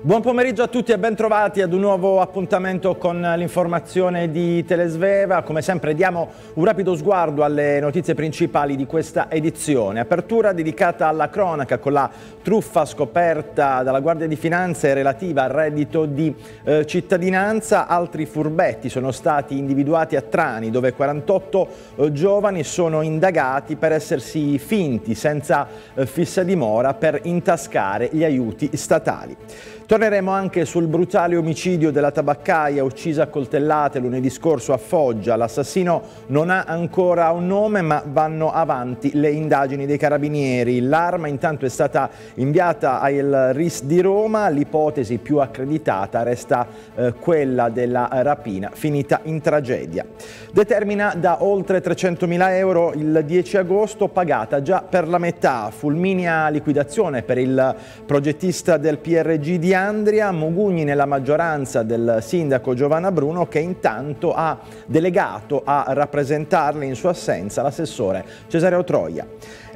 Buon pomeriggio a tutti e bentrovati ad un nuovo appuntamento con l'informazione di Telesveva. Come sempre diamo un rapido sguardo alle notizie principali di questa edizione. Apertura dedicata alla cronaca con la truffa scoperta dalla Guardia di Finanze relativa al reddito di eh, cittadinanza. Altri furbetti sono stati individuati a Trani dove 48 eh, giovani sono indagati per essersi finti senza eh, fissa dimora per intascare gli aiuti statali statali. Torneremo anche sul brutale omicidio della tabaccaia uccisa a coltellate lunedì scorso a Foggia. L'assassino non ha ancora un nome ma vanno avanti le indagini dei carabinieri. L'arma intanto è stata inviata al RIS di Roma, l'ipotesi più accreditata resta eh, quella della rapina finita in tragedia. Determina da oltre 300.000 euro il 10 agosto pagata già per la metà. Fulminia liquidazione per il progettista del PRG di Fiandria, Mugugni nella maggioranza del sindaco Giovanna Bruno che intanto ha delegato a rappresentarli in sua assenza l'assessore Cesareo Troia.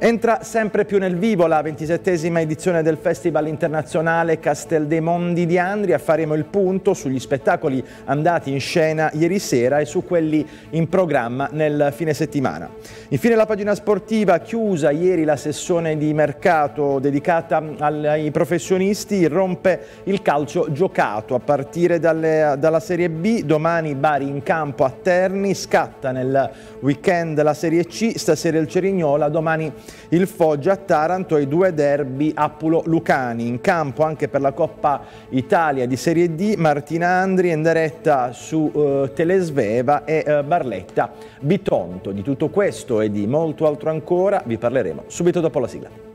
Entra sempre più nel vivo la ventisettesima edizione del Festival Internazionale Castel dei Mondi di Andria. Faremo il punto sugli spettacoli andati in scena ieri sera e su quelli in programma nel fine settimana. Infine la pagina sportiva chiusa ieri la sessione di mercato dedicata ai professionisti rompe il calcio giocato a partire dalle, dalla Serie B. Domani Bari in campo a Terni, scatta nel weekend la Serie C, stasera il Cerignola, domani il Foggia a Taranto e i due derby Appulo-Lucani. In campo anche per la Coppa Italia di Serie D, Martina Andri in diretta su eh, Telesveva e eh, Barletta Bitonto. Di tutto questo e di molto altro ancora vi parleremo subito dopo la sigla.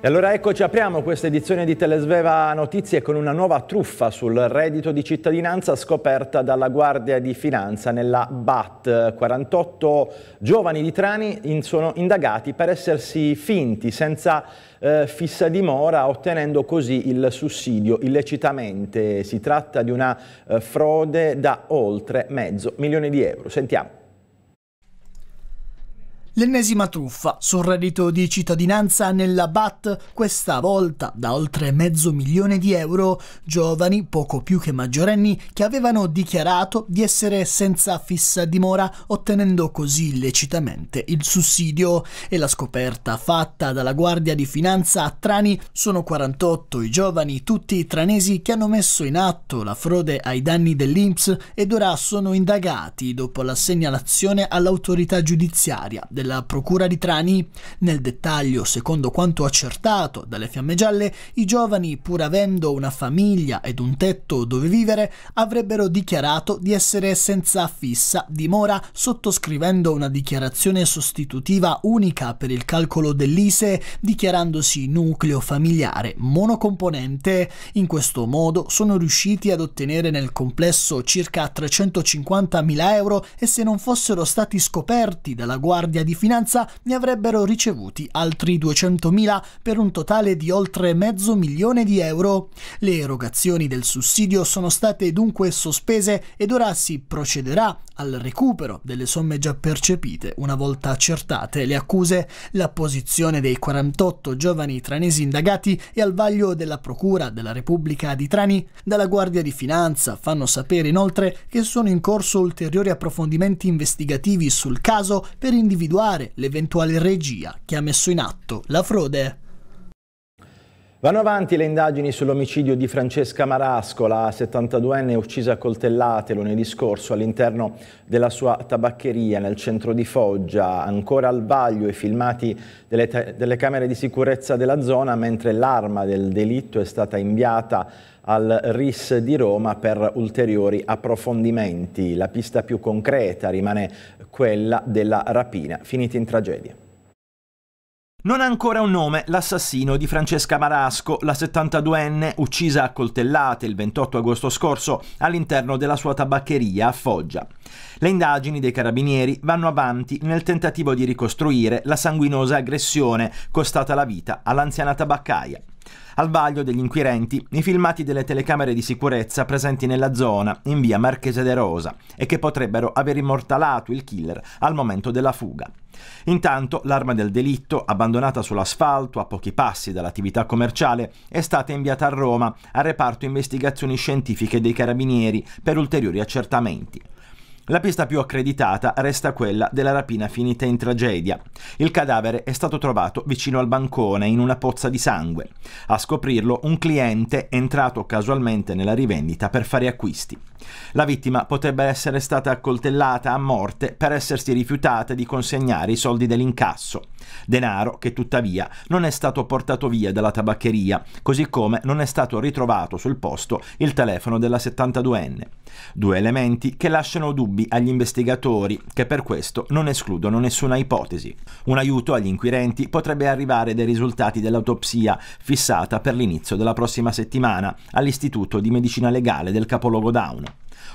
E allora eccoci, apriamo questa edizione di Telesveva Notizie con una nuova truffa sul reddito di cittadinanza scoperta dalla Guardia di Finanza nella BAT. 48 giovani di Trani sono indagati per essersi finti senza eh, fissa dimora ottenendo così il sussidio illecitamente. Si tratta di una eh, frode da oltre mezzo milione di euro. Sentiamo. L'ennesima truffa sul reddito di cittadinanza nella BAT, questa volta da oltre mezzo milione di euro, giovani, poco più che maggiorenni, che avevano dichiarato di essere senza fissa dimora, ottenendo così illecitamente il sussidio. E la scoperta fatta dalla Guardia di Finanza a Trani sono 48 i giovani, tutti tranesi, che hanno messo in atto la frode ai danni dell'INPS ed ora sono indagati dopo la segnalazione all'autorità giudiziaria della della Procura di Trani. Nel dettaglio, secondo quanto accertato dalle fiamme gialle, i giovani, pur avendo una famiglia ed un tetto dove vivere, avrebbero dichiarato di essere senza fissa dimora sottoscrivendo una dichiarazione sostitutiva unica per il calcolo dell'ISE, dichiarandosi nucleo familiare monocomponente. In questo modo sono riusciti ad ottenere nel complesso circa 350.000 euro e se non fossero stati scoperti dalla Guardia di finanza ne avrebbero ricevuti altri 200.000 per un totale di oltre mezzo milione di euro. Le erogazioni del sussidio sono state dunque sospese ed ora si procederà al recupero delle somme già percepite una volta accertate le accuse. La posizione dei 48 giovani tranesi indagati è al vaglio della Procura della Repubblica di Trani. Dalla Guardia di Finanza fanno sapere inoltre che sono in corso ulteriori approfondimenti investigativi sul caso per individuare fare l'eventuale regia che ha messo in atto la frode. Vanno avanti le indagini sull'omicidio di Francesca Marasco, la 72enne uccisa a coltellate lunedì scorso all'interno della sua tabaccheria nel centro di Foggia. Ancora al vaglio i filmati delle, delle camere di sicurezza della zona, mentre l'arma del delitto è stata inviata al RIS di Roma per ulteriori approfondimenti. La pista più concreta rimane quella della rapina, finita in tragedia. Non ha ancora un nome l'assassino di Francesca Marasco, la 72enne uccisa a coltellate il 28 agosto scorso all'interno della sua tabaccheria a Foggia. Le indagini dei carabinieri vanno avanti nel tentativo di ricostruire la sanguinosa aggressione costata la vita all'anziana tabaccaia. Al vaglio degli inquirenti i filmati delle telecamere di sicurezza presenti nella zona, in via Marchese de Rosa, e che potrebbero aver immortalato il killer al momento della fuga. Intanto l'arma del delitto, abbandonata sull'asfalto a pochi passi dall'attività commerciale, è stata inviata a Roma al reparto investigazioni scientifiche dei carabinieri per ulteriori accertamenti. La pista più accreditata resta quella della rapina finita in tragedia. Il cadavere è stato trovato vicino al bancone in una pozza di sangue. A scoprirlo un cliente è entrato casualmente nella rivendita per fare acquisti. La vittima potrebbe essere stata accoltellata a morte per essersi rifiutata di consegnare i soldi dell'incasso denaro che tuttavia non è stato portato via dalla tabaccheria, così come non è stato ritrovato sul posto il telefono della 72enne. Due elementi che lasciano dubbi agli investigatori, che per questo non escludono nessuna ipotesi. Un aiuto agli inquirenti potrebbe arrivare dai risultati dell'autopsia fissata per l'inizio della prossima settimana all'Istituto di Medicina Legale del capoluogo Down.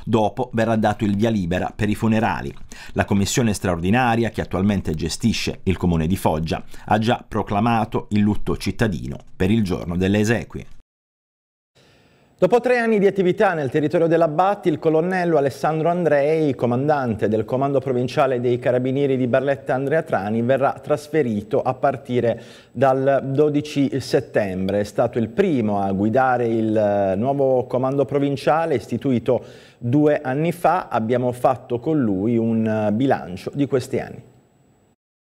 Dopo verrà dato il via libera per i funerali. La commissione straordinaria che attualmente gestisce il comune di Foggia ha già proclamato il lutto cittadino per il giorno delle esequie. Dopo tre anni di attività nel territorio dell'Abbatti, il colonnello Alessandro Andrei, comandante del comando provinciale dei carabinieri di Barletta Andrea Trani, verrà trasferito a partire dal 12 settembre. È stato il primo a guidare il eh, nuovo comando provinciale istituito due anni fa. Abbiamo fatto con lui un eh, bilancio di questi anni.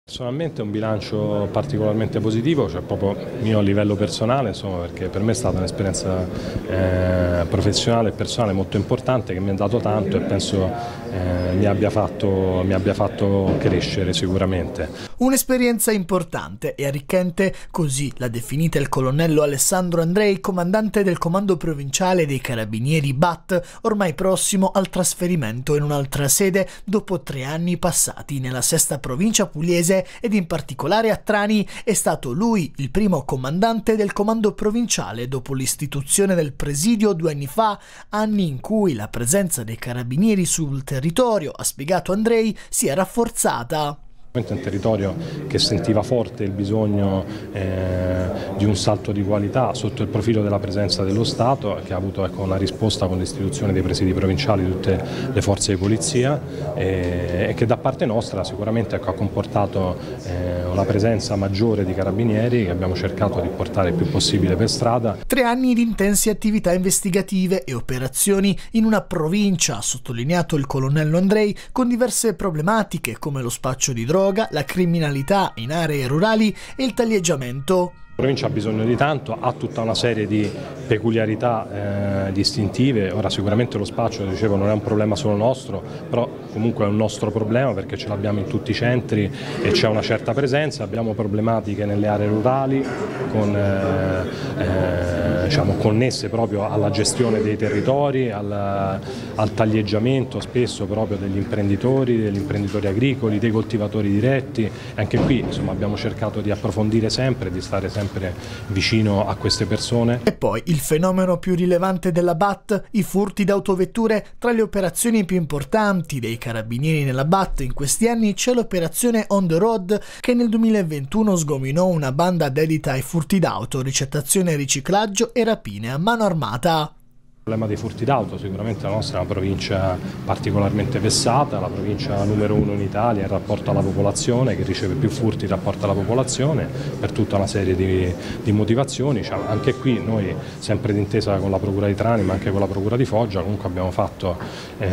Personalmente è un bilancio particolarmente positivo, cioè proprio mio a livello personale, insomma, perché per me è stata un'esperienza eh, professionale e personale molto importante che mi ha dato tanto e penso eh, mi, abbia fatto, mi abbia fatto crescere sicuramente. Un'esperienza importante e arricchente, così l'ha definita il colonnello Alessandro Andrei, comandante del comando provinciale dei carabinieri BAT, ormai prossimo al trasferimento in un'altra sede dopo tre anni passati nella sesta provincia pugliese ed in particolare a Trani è stato lui il primo comandante del comando provinciale dopo l'istituzione del presidio due anni fa, anni in cui la presenza dei carabinieri sul territorio territorio, ha spiegato Andrei, si è rafforzata un territorio che sentiva forte il bisogno eh, di un salto di qualità sotto il profilo della presenza dello Stato che ha avuto ecco, una risposta con l'istituzione dei presidi provinciali di tutte le forze di polizia eh, e che da parte nostra sicuramente ecco, ha comportato eh, una presenza maggiore di carabinieri che abbiamo cercato di portare il più possibile per strada. Tre anni di intense attività investigative e operazioni in una provincia, ha sottolineato il colonnello Andrei, con diverse problematiche come lo spaccio di droga droga, la criminalità in aree rurali e il taglieggiamento provincia ha bisogno di tanto, ha tutta una serie di peculiarità eh, distintive, ora sicuramente lo spaccio, dicevo, non è un problema solo nostro, però comunque è un nostro problema perché ce l'abbiamo in tutti i centri e c'è una certa presenza, abbiamo problematiche nelle aree rurali con, eh, eh, diciamo, connesse proprio alla gestione dei territori, al, al taglieggiamento spesso proprio degli imprenditori, degli imprenditori agricoli, dei coltivatori diretti, anche qui insomma, abbiamo cercato di approfondire sempre, di stare sempre sempre vicino a queste persone. E poi il fenomeno più rilevante della BAT, i furti d'autovetture. Tra le operazioni più importanti dei carabinieri nella BAT in questi anni c'è l'operazione On the Road che nel 2021 sgominò una banda dedita ai furti d'auto, ricettazione riciclaggio e rapine a mano armata. Il problema dei furti d'auto, sicuramente la nostra è una provincia particolarmente vessata, la provincia numero uno in Italia in rapporto alla popolazione, che riceve più furti in rapporto alla popolazione per tutta una serie di, di motivazioni. Cioè, anche qui noi, sempre d'intesa con la Procura di Trani ma anche con la Procura di Foggia, comunque abbiamo fatto eh,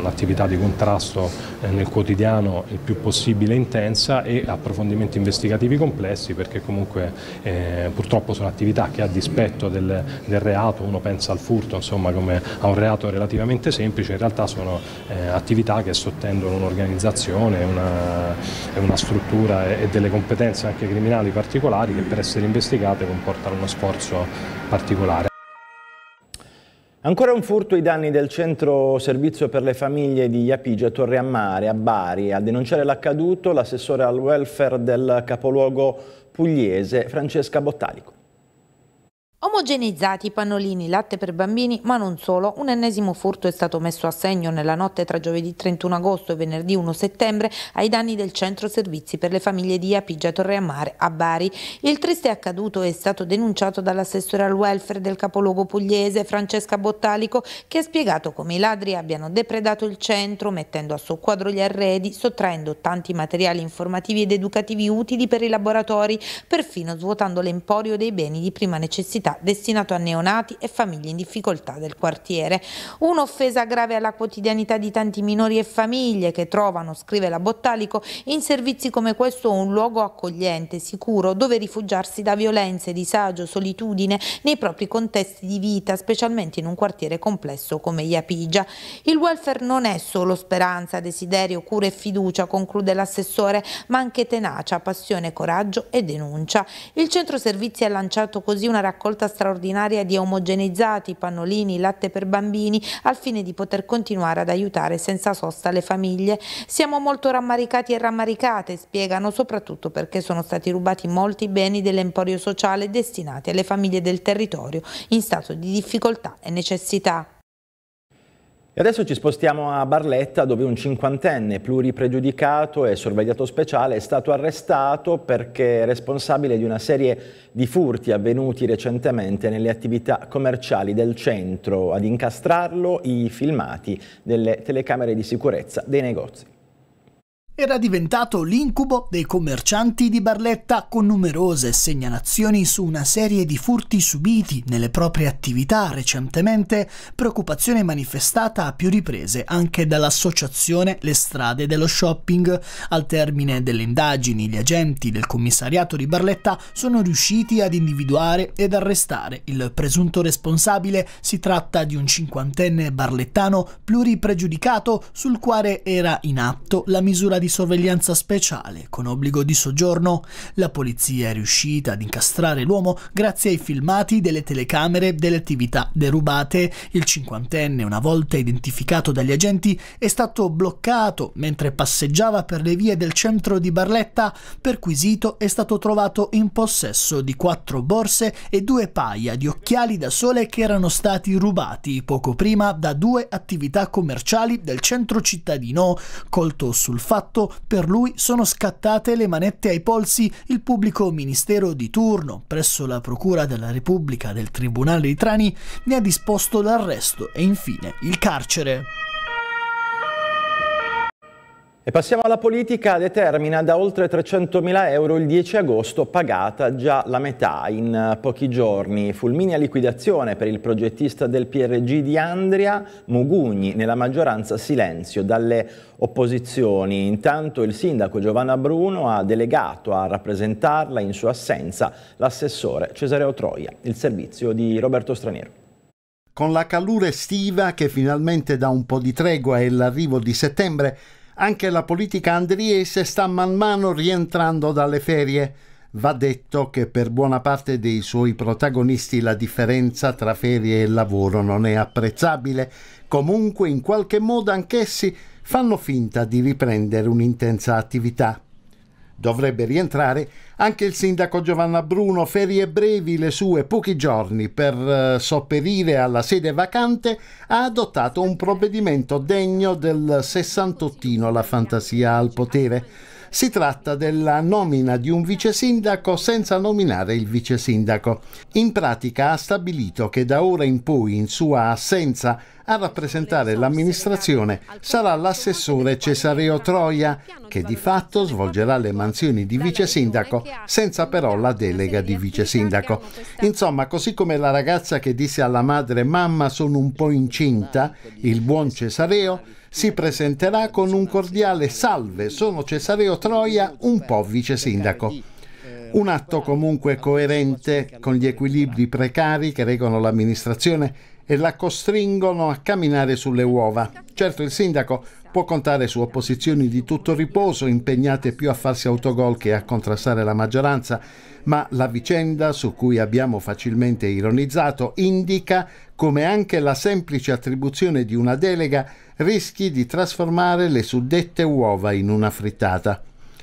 un'attività di contrasto eh, nel quotidiano il più possibile intensa e approfondimenti investigativi complessi perché comunque eh, purtroppo sono attività che a dispetto del, del reato uno pensa pensa al furto insomma, come a un reato relativamente semplice, in realtà sono eh, attività che sottendono un'organizzazione, una, una, struttura e, e, delle competenze anche criminali particolari che per essere investigate comportano uno sforzo particolare. Ancora un furto i danni del centro servizio per le famiglie di Iapigia e Torre Ammare a Bari. A denunciare l'accaduto l'assessore al welfare del capoluogo pugliese Francesca Bottalico. Omogenizzati i pannolini latte per bambini, ma non solo, un ennesimo furto è stato messo a segno nella notte tra giovedì 31 agosto e venerdì 1 settembre ai danni del centro servizi per le famiglie di Apigia Torreamare a Bari. Il triste accaduto è stato denunciato dall'assessore al welfare del capoluogo pugliese Francesca Bottalico che ha spiegato come i ladri abbiano depredato il centro mettendo a soqquadro gli arredi, sottraendo tanti materiali informativi ed educativi utili per i laboratori, perfino svuotando l'emporio dei beni di prima necessità disabilità destinato a neonati e famiglie in difficoltà del quartiere. Un'offesa grave alla quotidianità di tanti minori e famiglie che trovano, scrive la Bottalico, in servizi come questo un luogo accogliente, sicuro, dove rifugiarsi da violenze, disagio, solitudine nei propri contesti di vita, specialmente in un quartiere complesso come Iapigia. Il welfare non è solo speranza, desiderio, cura e fiducia, conclude l'assessore, ma anche tenacia, passione, coraggio e denuncia. Il centro servizi ha lanciato così una raccolta raccolta straordinaria di omogenizzati, pannolini, latte per bambini al fine di poter continuare ad aiutare senza sosta le famiglie. Siamo molto rammaricati e rammaricate, spiegano, soprattutto perché sono stati rubati molti beni dell'emporio sociale destinati alle famiglie del territorio in stato di difficoltà e necessità. E adesso ci spostiamo a Barletta dove un cinquantenne pluripregiudicato e sorvegliato speciale è stato arrestato perché è responsabile di una serie di furti avvenuti recentemente nelle attività commerciali del centro. Ad incastrarlo i filmati delle telecamere di sicurezza dei negozi era diventato l'incubo dei commercianti di Barletta con numerose segnalazioni su una serie di furti subiti nelle proprie attività recentemente, preoccupazione manifestata a più riprese anche dall'associazione Le strade dello shopping. Al termine delle indagini, gli agenti del commissariato di Barletta sono riusciti ad individuare ed arrestare il presunto responsabile. Si tratta di un cinquantenne barlettano pluripregiudicato sul quale era in atto la misura di sorveglianza speciale con obbligo di soggiorno, la polizia è riuscita ad incastrare l'uomo grazie ai filmati delle telecamere delle attività derubate. Il cinquantenne, una volta identificato dagli agenti, è stato bloccato mentre passeggiava per le vie del centro di Barletta. Perquisito è stato trovato in possesso di quattro borse e due paia di occhiali da sole che erano stati rubati poco prima da due attività commerciali del centro cittadino, colto sul fatto passato, per lui sono scattate le manette ai polsi il pubblico ministero di turno, presso la Procura della Repubblica del Tribunale di Trani, ne ha disposto l'arresto e infine il carcere. E passiamo alla politica, determina da oltre 300.000 euro il 10 agosto, pagata già la metà in eh, pochi giorni. Fulminia liquidazione per il progettista del PRG di Andria, Mugugni, nella maggioranza silenzio dalle opposizioni. Intanto il sindaco Giovanna Bruno ha delegato a rappresentarla in sua assenza l'assessore Cesareo Troia, il servizio di Roberto Straniero. Con la calura estiva che finalmente dà un po' di tregua e l'arrivo di settembre, anche la politica andriese sta man mano rientrando dalle ferie. Va detto che per buona parte dei suoi protagonisti la differenza tra ferie e lavoro non è apprezzabile, comunque in qualche modo anch'essi fanno finta di riprendere un'intensa attività. Dovrebbe rientrare anche il sindaco Giovanna Bruno, ferie brevi le sue pochi giorni per eh, sopperire alla sede vacante, ha adottato un provvedimento degno del sessantottino la fantasia al potere. Si tratta della nomina di un vice sindaco senza nominare il vice sindaco. In pratica ha stabilito che da ora in poi, in sua assenza, a rappresentare l'amministrazione sarà l'assessore Cesareo Troia, che di fatto svolgerà le mansioni di vice sindaco senza però la delega di vice sindaco. Insomma, così come la ragazza che disse alla madre mamma sono un po' incinta, il buon Cesareo si presenterà con un cordiale salve, sono Cesareo Troia, un po' vice sindaco. Un atto comunque coerente con gli equilibri precari che regolano l'amministrazione e la costringono a camminare sulle uova. Certo il sindaco può contare su opposizioni di tutto riposo, impegnate più a farsi autogol che a contrastare la maggioranza, ma la vicenda su cui abbiamo facilmente ironizzato indica come anche la semplice attribuzione di una delega rischi di trasformare le suddette uova in una frittata.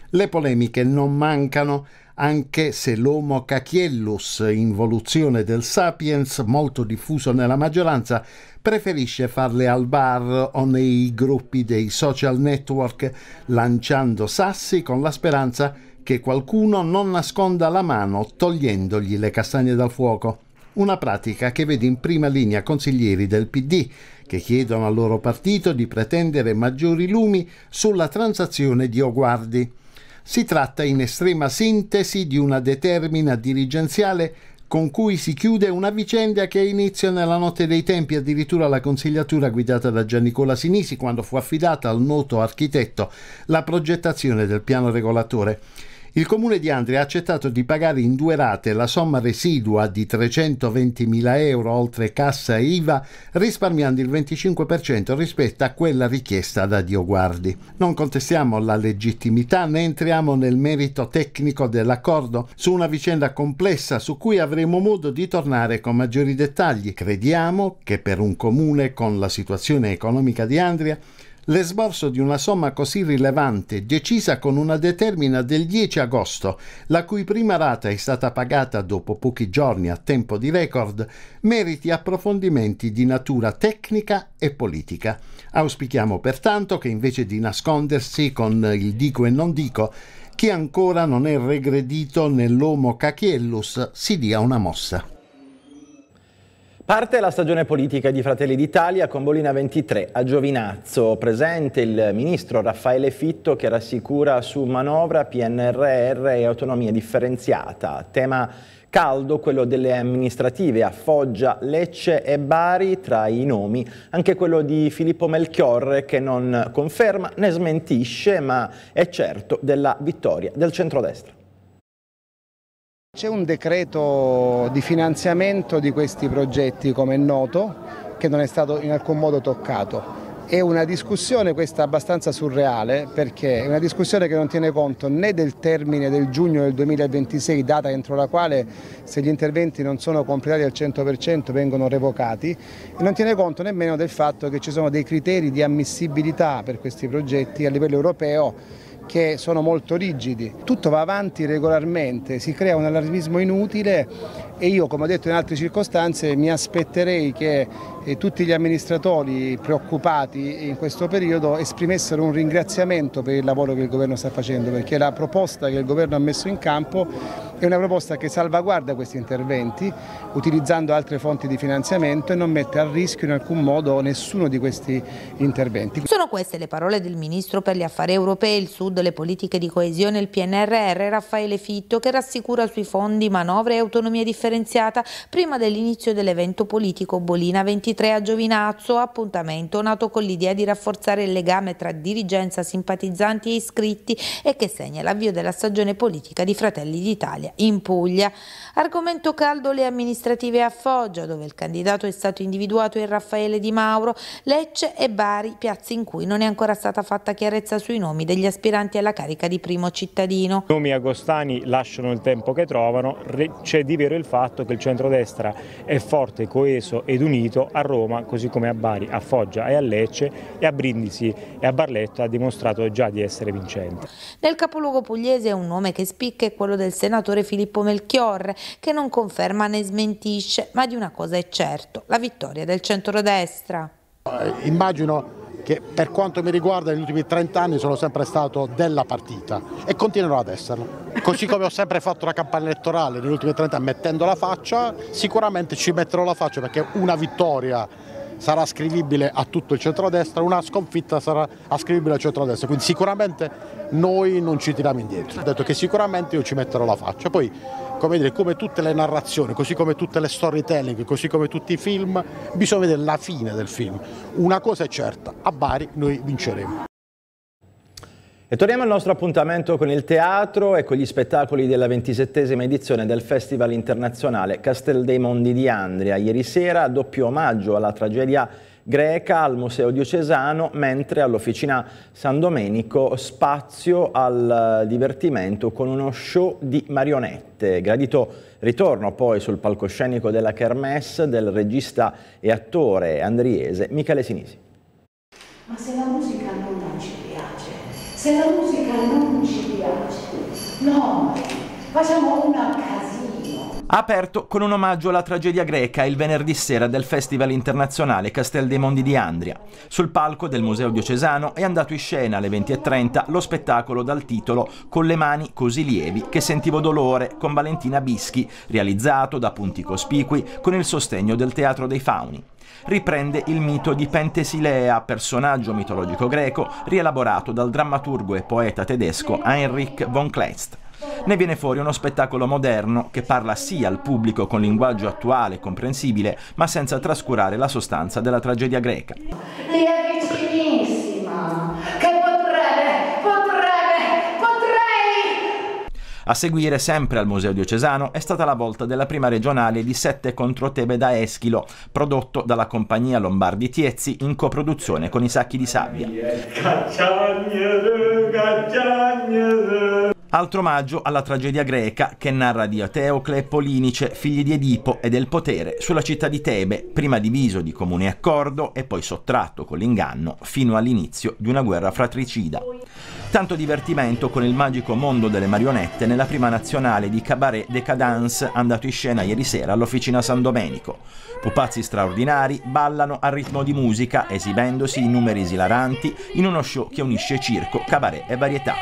Le polemiche non mancano, anche se l'Homo Cachiellus, involuzione del Sapiens, molto diffuso nella maggioranza, preferisce farle al bar o nei gruppi dei social network, lanciando sassi con la speranza che qualcuno non nasconda la mano togliendogli le castagne dal fuoco una pratica che vede in prima linea consiglieri del PD che chiedono al loro partito di pretendere maggiori lumi sulla transazione di Oguardi. Si tratta in estrema sintesi di una determina dirigenziale con cui si chiude una vicenda che inizia nella notte dei tempi addirittura la consigliatura guidata da Giannicola Sinisi quando fu affidata al noto architetto la progettazione del piano regolatore. Il comune di Andria ha accettato di pagare in due rate la somma residua di 320.000 euro oltre cassa e IVA, risparmiando il 25% rispetto a quella richiesta da Dioguardi. Non contestiamo la legittimità né entriamo nel merito tecnico dell'accordo su una vicenda complessa su cui avremo modo di tornare con maggiori dettagli. Crediamo che per un comune con la situazione economica di Andria l'esborso di una somma così rilevante, decisa con una determina del 10 agosto, la cui prima rata è stata pagata dopo pochi giorni a tempo di record, meriti approfondimenti di natura tecnica e politica. Auspichiamo pertanto che invece di nascondersi con il dico e non dico, chi ancora non è regredito nell'Homo Cachiellus si dia una mossa. Parte la stagione politica di Fratelli d'Italia con Bolina 23 a Giovinazzo. Presente il ministro Raffaele Fitto che rassicura su manovra, PNRR e autonomia differenziata. Tema caldo quello delle amministrative a Foggia, Lecce e Bari tra i nomi, anche quello di Filippo Melchiorre che non conferma né smentisce ma è certo della vittoria del centrodestra. C'è un decreto di finanziamento di questi progetti, come è noto, che non è stato in alcun modo toccato. È una discussione questa abbastanza surreale perché è una discussione che non tiene conto né del termine del giugno del 2026, data entro la quale se gli interventi non sono completati al 100% vengono revocati, e non tiene conto nemmeno del fatto che ci sono dei criteri di ammissibilità per questi progetti a livello europeo che sono molto rigidi. Tutto va avanti regolarmente, si crea un allarmismo inutile e io come ho detto in altre circostanze mi aspetterei che eh, tutti gli amministratori preoccupati in questo periodo esprimessero un ringraziamento per il lavoro che il governo sta facendo perché la proposta che il governo ha messo in campo è una proposta che salvaguarda questi interventi utilizzando altre fonti di finanziamento e non mette a rischio in alcun modo nessuno di questi interventi. Sono queste le parole del Ministro per gli Affari Europei, il Sud, le politiche di coesione e il PNRR Raffaele Fitto che rassicura sui fondi, manovre e autonomie differenziate differenziata prima dell'inizio dell'evento politico Bolina 23 a Giovinazzo, appuntamento nato con l'idea di rafforzare il legame tra dirigenza, simpatizzanti e iscritti e che segna l'avvio della stagione politica di Fratelli d'Italia in Puglia. Argomento caldo le amministrative a Foggia, dove il candidato è stato individuato in Raffaele Di Mauro, Lecce e Bari, piazze in cui non è ancora stata fatta chiarezza sui nomi degli aspiranti alla carica di primo cittadino. I nomi agostani lasciano il tempo che trovano, c'è di vero il fatto fatto che il centrodestra è forte, coeso ed unito a Roma, così come a Bari, a Foggia e a Lecce e a Brindisi e a Barletta ha dimostrato già di essere vincente. Nel capoluogo pugliese un nome che spicca è quello del senatore Filippo Melchiorre, che non conferma né smentisce, ma di una cosa è certo, la vittoria del centrodestra. Immagino che per quanto mi riguarda negli ultimi 30 anni sono sempre stato della partita e continuerò ad esserlo. Così come ho sempre fatto la campagna elettorale negli ultimi 30 anni mettendo la faccia, sicuramente ci metterò la faccia perché una vittoria sarà scrivibile a tutto il centrodestra, una sconfitta sarà ascrivibile al centrodestra, quindi sicuramente noi non ci tiriamo indietro. Ho detto che sicuramente io ci metterò la faccia, poi come, dire, come tutte le narrazioni, così come tutte le storytelling, così come tutti i film, bisogna vedere la fine del film. Una cosa è certa, a Bari noi vinceremo. E torniamo al nostro appuntamento con il teatro e con gli spettacoli della ventisettesima edizione del Festival Internazionale Castel dei Mondi di Andria. Ieri sera doppio omaggio alla tragedia greca al Museo Diocesano, mentre all'Officina San Domenico spazio al eh, divertimento con uno show di marionette. Gradito ritorno poi sul palcoscenico della Kermesse del regista e attore andriese Michele Sinisi. Ma se la musica non se la musica non ci piace, no, facciamo una casino. Aperto con un omaggio alla tragedia greca il venerdì sera del Festival Internazionale Castel dei Mondi di Andria. Sul palco del Museo Diocesano è andato in scena alle 20.30 lo spettacolo dal titolo Con le mani così lievi che sentivo dolore con Valentina Bischi, realizzato da punti cospicui con il sostegno del Teatro dei Fauni. Riprende il mito di Pentesilea, personaggio mitologico greco rielaborato dal drammaturgo e poeta tedesco Heinrich von Kleist. Ne viene fuori uno spettacolo moderno che parla sì al pubblico con linguaggio attuale e comprensibile, ma senza trascurare la sostanza della tragedia greca. Lei è vicinissima, A seguire, sempre al Museo Diocesano, è stata la volta della prima regionale di Sette contro Tebe da Eschilo, prodotto dalla compagnia Lombardi Tiezzi in coproduzione con i Sacchi di Sabbia. Cacciagnere, cacciagnere. Altro omaggio alla tragedia greca che narra di Ateocle e Polinice, figli di Edipo e del potere, sulla città di Tebe, prima diviso di comune accordo e poi sottratto con l'inganno fino all'inizio di una guerra fratricida. Tanto divertimento con il magico mondo delle marionette nella prima nazionale di Cabaret Decadence andato in scena ieri sera all'Officina San Domenico. Pupazzi straordinari ballano al ritmo di musica, esibendosi in numeri esilaranti in uno show che unisce circo, cabaret e varietà.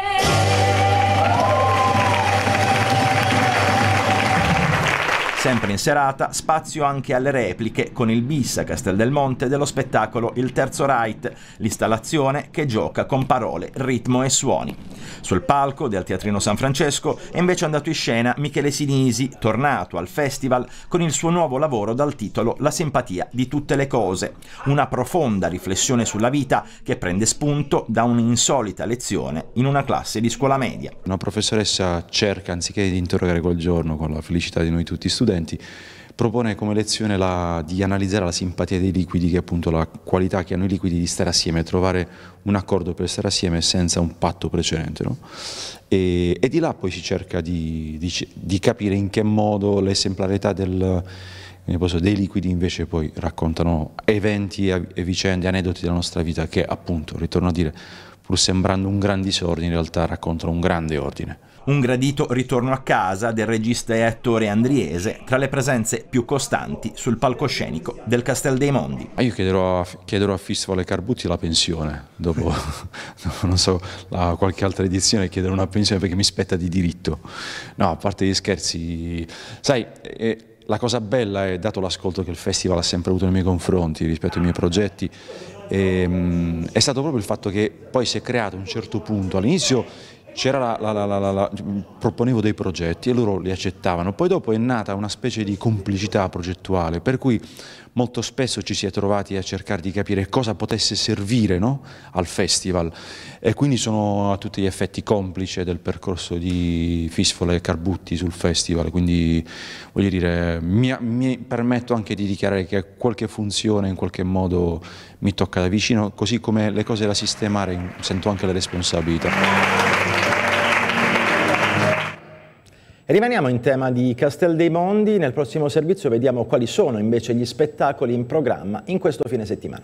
Sempre in serata, spazio anche alle repliche con il bis a Castel del Monte dello spettacolo Il Terzo Right, l'installazione che gioca con parole, ritmo e suoni. Sul palco del Teatrino San Francesco è invece andato in scena Michele Sinisi, tornato al festival con il suo nuovo lavoro dal titolo La simpatia di tutte le cose, una profonda riflessione sulla vita che prende spunto da un'insolita lezione in una classe di scuola media. Una professoressa cerca, anziché di interrogare col giorno con la felicità di noi tutti studenti, studenti, propone come lezione la, di analizzare la simpatia dei liquidi, che è appunto la qualità che hanno i liquidi di stare assieme, trovare un accordo per stare assieme senza un patto precedente. No? E, e, di là poi si cerca di, di, di capire in che modo l'esemplarità del, dei liquidi invece poi raccontano eventi e vicende, aneddoti della nostra vita che appunto, ritorno a dire, pur sembrando un gran disordine, in realtà raccontano un grande ordine. Un gradito ritorno a casa del regista e attore andriese tra le presenze più costanti sul palcoscenico del Castel dei Mondi. Io chiederò, chiederò a Festival e Carbutti la pensione, dopo, dopo so, la, qualche altra edizione chiederò una pensione perché mi spetta di diritto. No, a parte gli scherzi, sai... Eh, la cosa bella è, dato l'ascolto che il festival ha sempre avuto nei miei confronti rispetto ai miei progetti, è, ehm, è stato proprio il fatto che poi si è creato a un certo punto, all'inizio la, la, la, proponevo dei progetti e loro li accettavano. Poi dopo è nata una specie di complicità progettuale, per cui molto spesso ci si è trovati a cercare di capire cosa potesse servire no? al festival e quindi sono a tutti gli effetti complice del percorso di Fisfole e Carbutti sul festival, quindi voglio dire, mi, mi permetto anche di dichiarare che qualche funzione in qualche modo mi tocca da vicino, così come le cose da sistemare sento anche le responsabilità. Rimaniamo in tema di Castel dei Mondi, nel prossimo servizio vediamo quali sono invece gli spettacoli in programma in questo fine settimana.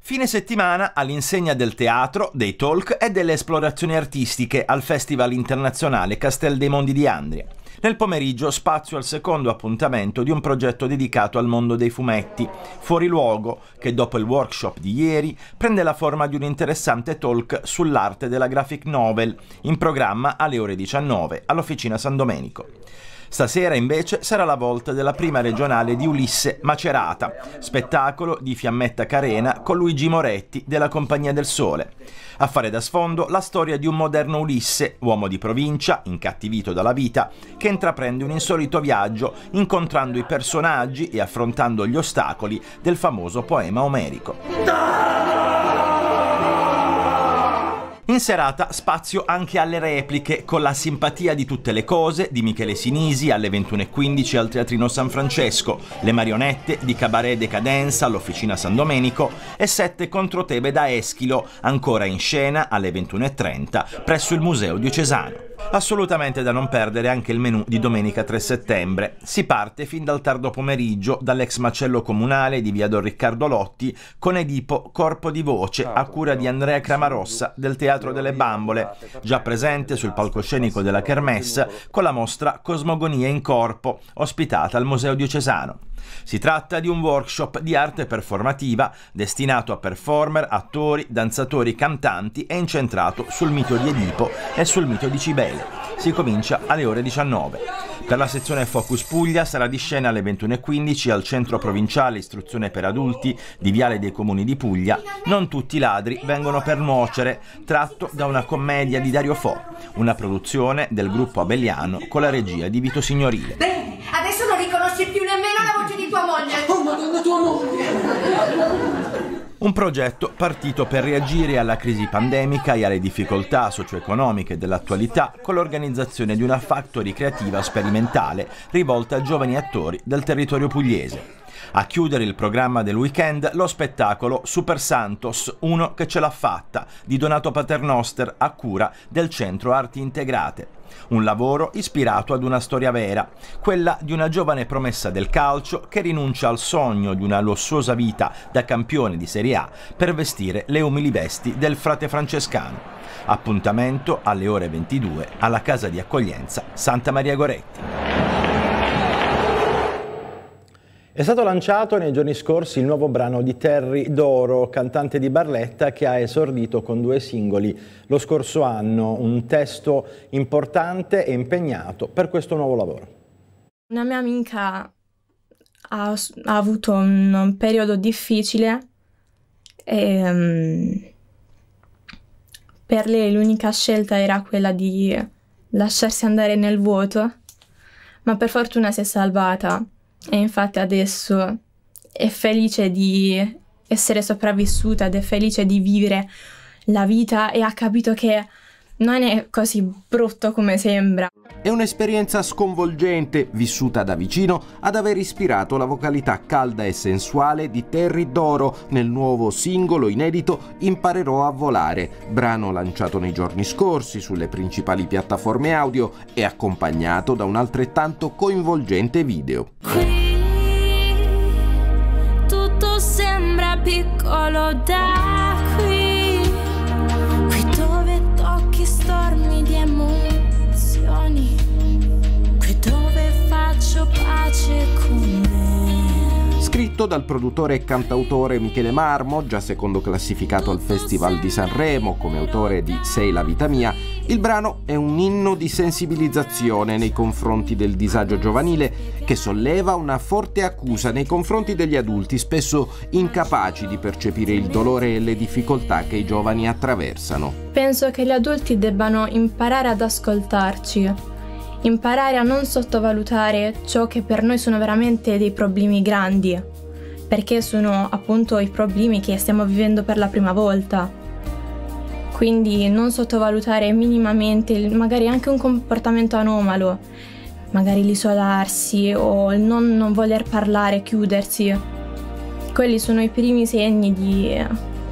Fine settimana all'insegna del teatro, dei talk e delle esplorazioni artistiche al Festival Internazionale Castel dei Mondi di Andria. Nel pomeriggio spazio al secondo appuntamento di un progetto dedicato al mondo dei fumetti, Fuori Luogo, che dopo il workshop di ieri prende la forma di un interessante talk sull'arte della graphic novel, in programma alle ore 19 all'Officina San Domenico. Stasera invece sarà la volta della prima regionale di Ulisse Macerata, spettacolo di Fiammetta Carena con Luigi Moretti della Compagnia del Sole. A fare da sfondo la storia di un moderno Ulisse, uomo di provincia, incattivito dalla vita, che intraprende un insolito viaggio incontrando i personaggi e affrontando gli ostacoli del famoso poema omerico. In serata spazio anche alle repliche con la simpatia di tutte le cose di Michele Sinisi alle 21.15 al Teatrino San Francesco, le marionette di Cabaret Decadenza all'Officina San Domenico e sette contro Tebe da Eschilo, ancora in scena alle 21.30 presso il Museo Diocesano. Assolutamente da non perdere anche il menù di domenica 3 settembre. Si parte fin dal tardo pomeriggio dall'ex macello comunale di via Don Riccardo Lotti con Edipo Corpo di Voce a cura di Andrea Cramarossa del Teatro delle Bambole, già presente sul palcoscenico della Kermesse con la mostra Cosmogonia in Corpo, ospitata al Museo Diocesano. Si tratta di un workshop di arte performativa destinato a performer, attori, danzatori, cantanti e incentrato sul mito di Edipo e sul mito di Cibele. Si comincia alle ore 19. Per la sezione Focus Puglia sarà di scena alle 21.15 al Centro Provinciale Istruzione per Adulti di Viale dei Comuni di Puglia Non tutti i ladri vengono per nuocere, tratto da una commedia di Dario Fo, una produzione del gruppo Abelliano con la regia di Vito Signorile. Bene, adesso non riconosci più nemmeno tua moglie! Oh, madonna tua moglie! Un progetto partito per reagire alla crisi pandemica e alle difficoltà socio-economiche dell'attualità con l'organizzazione di una factory creativa sperimentale rivolta a giovani attori del territorio pugliese. A chiudere il programma del weekend lo spettacolo Super Santos, uno che ce l'ha fatta, di Donato Paternoster a cura del Centro Arti Integrate un lavoro ispirato ad una storia vera, quella di una giovane promessa del calcio che rinuncia al sogno di una lussuosa vita da campione di Serie A per vestire le umili vesti del frate francescano. Appuntamento alle ore 22 alla casa di accoglienza Santa Maria Goretti. È stato lanciato nei giorni scorsi il nuovo brano di Terry Doro, cantante di Barletta, che ha esordito con due singoli lo scorso anno, un testo importante e impegnato per questo nuovo lavoro. Una mia amica ha, ha avuto un periodo difficile e um, per lei l'unica scelta era quella di lasciarsi andare nel vuoto, ma per fortuna si è salvata e infatti adesso è felice di essere sopravvissuta ed è felice di vivere la vita e ha capito che non è così brutto come sembra. È un'esperienza sconvolgente, vissuta da vicino, ad aver ispirato la vocalità calda e sensuale di Terry Doro nel nuovo singolo inedito Imparerò a volare, brano lanciato nei giorni scorsi sulle principali piattaforme audio e accompagnato da un altrettanto coinvolgente video. Qui tutto sembra piccolo da Scritto dal produttore e cantautore Michele Marmo, già secondo classificato al Festival di Sanremo come autore di Sei la vita mia, il brano è un inno di sensibilizzazione nei confronti del disagio giovanile che solleva una forte accusa nei confronti degli adulti spesso incapaci di percepire il dolore e le difficoltà che i giovani attraversano. Penso che gli adulti debbano imparare ad ascoltarci imparare a non sottovalutare ciò che per noi sono veramente dei problemi grandi, perché sono appunto i problemi che stiamo vivendo per la prima volta. Quindi non sottovalutare minimamente magari anche un comportamento anomalo, magari l'isolarsi o il non, non voler parlare, chiudersi. Quelli sono i primi segni di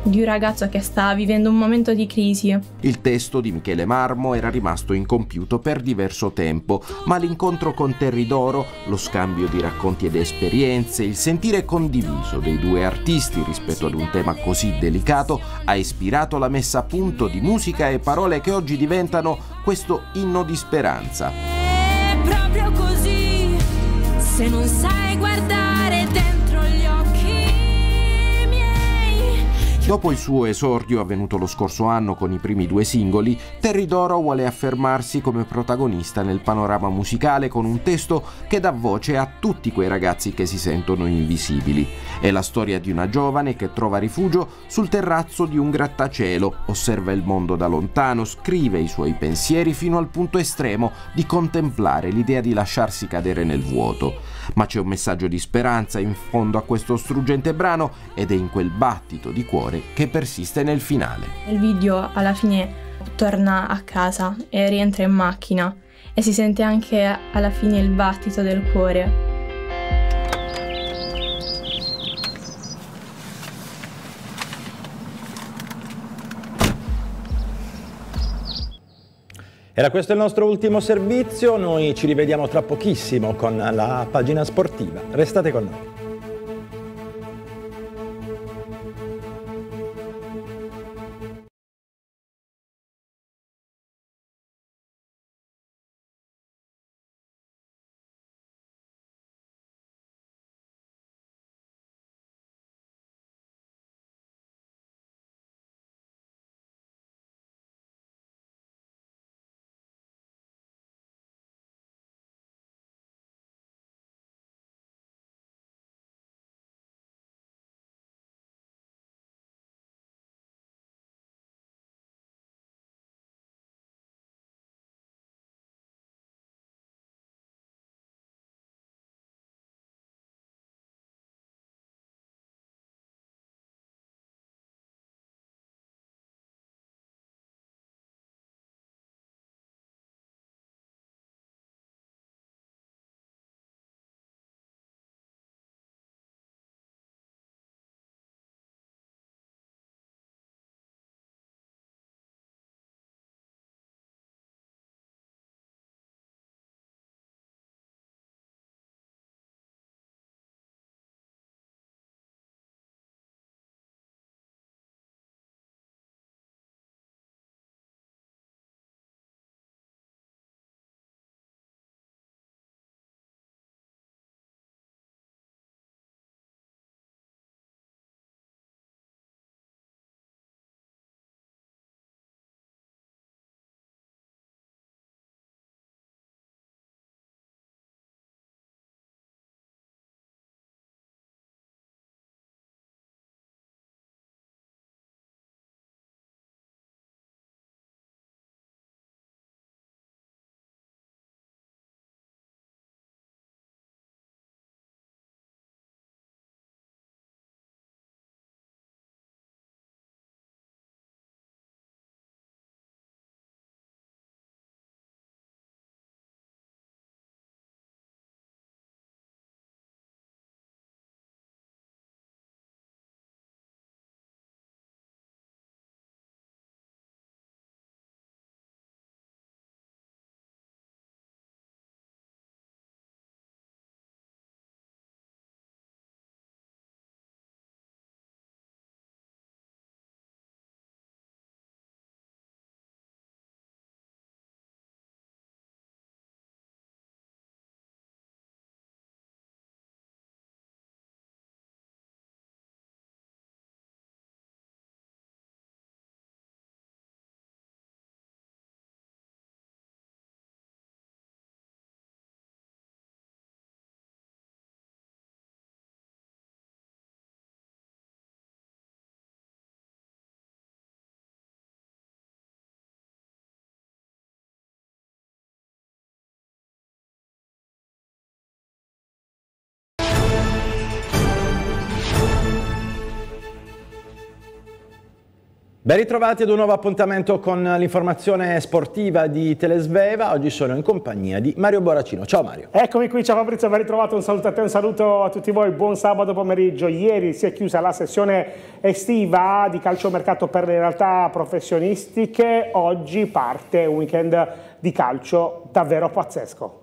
di un ragazzo che sta vivendo un momento di crisi. Il testo di Michele Marmo era rimasto incompiuto per diverso tempo, ma l'incontro con Terridoro, lo scambio di racconti ed esperienze, il sentire condiviso dei due artisti rispetto ad un tema così delicato ha ispirato la messa a punto di musica e parole che oggi diventano questo inno di speranza. È proprio così, se non sai guardare Dopo il suo esordio avvenuto lo scorso anno con i primi due singoli, Terry Doro vuole affermarsi come protagonista nel panorama musicale con un testo che dà voce a tutti quei ragazzi che si sentono invisibili. È la storia di una giovane che trova rifugio sul terrazzo di un grattacielo, osserva il mondo da lontano, scrive i suoi pensieri fino al punto estremo di contemplare l'idea di lasciarsi cadere nel vuoto. Ma c'è un messaggio di speranza in fondo a questo struggente brano ed è in quel battito di cuore che persiste nel finale. Il video alla fine torna a casa e rientra in macchina e si sente anche alla fine il battito del cuore. Era questo il nostro ultimo servizio, noi ci rivediamo tra pochissimo con la pagina sportiva. Restate con noi. Ben ritrovati ad un nuovo appuntamento con l'informazione sportiva di Telesveva. Oggi sono in compagnia di Mario Boracino. Ciao Mario. Eccomi qui, ciao Fabrizio, ben ritrovato. Un saluto a te, un saluto a tutti voi. Buon sabato pomeriggio. Ieri si è chiusa la sessione estiva di calciomercato per le realtà professionistiche. Oggi parte un weekend di calcio davvero pazzesco.